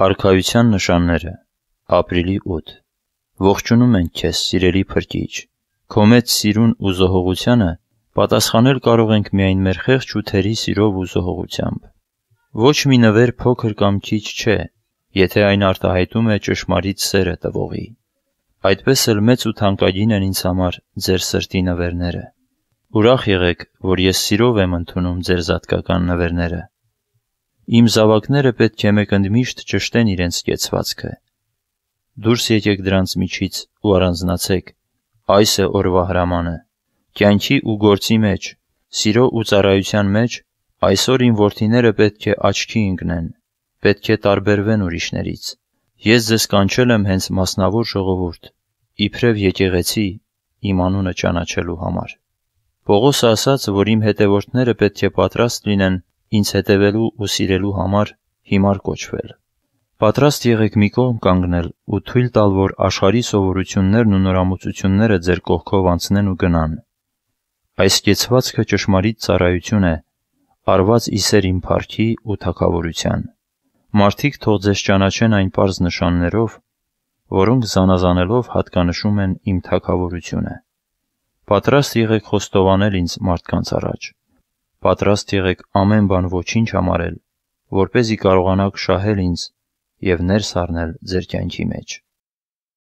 Արքայության նշանները ապրիլի 8 Ողջունում ենք քեզ, սիրելի փրկիչ։ Քո մեծ սիրուն ու զոհողությանը պատասխանել կարող ենք միայն մեր խեղճ ու թերի սիրով ու զոհողությամբ։ Ոչ մի նվեր փոքր կամ քիչ չէ, եթե այն արտահայտում է ճշմարիտ սերը տվողի։ Այդպես էլ մեծ ու թանկագին են ինձ համար ձեր սրտի նվերները։ Ուրախ եղեք, որ ես սիրով եմ ընդունում ձեր զատկական նվերները Իմ զավակները պետք է մեկընդմիշտ ճշտեն իրենց կեցվածքը։ Դուրս եկեք դրանց միջից ու առանձնացեք։ Այս է օրվա հրամանը։ Կյանքի ու գործի մեջ, սիրո ու ծառայության մեջ այսօր իմ որդիները պետք է աչքի ընկնեն, պետք է տարբերվեն ուրիշներից։ Ես ձեզ կանչել եմ հենց մասնավոր ժողովուրդ, իբրև եկեղեցի իմ անունը ճանաչելու համար։ Պողոսը ասաց, որ իմ հետևորդները պետք է պատրաստ լինեն ինձ հետևելու ու սիրելու համար հիմար կոչվել։ Պատրաստ եղեք մի կողմ կանգնել ու թույլ տալ, որ աշխարհի սովորություններն ու նորամուծությունները ձեր կողքով անցնեն ու գնան։ Այս կեցվածքը ճշմարիտ ծառայություն է, արված իսեր իմ փառքի ու թագավորության։ Մարդիկ թող ձեզ ճանաչեն այն պարզ նշաններով, որոնք զանազանելով հատկանշում են իմ թագավորությունը։ Պատրաստ եղեք խոստովանել ինձ մարդկանց առաջ։ Պատրաստ եղեք ամեն բան ոչինչ համարել, որպեսզի կարողանաք շահել ինձ և ներս առնել ձեր կյանքի մեջ։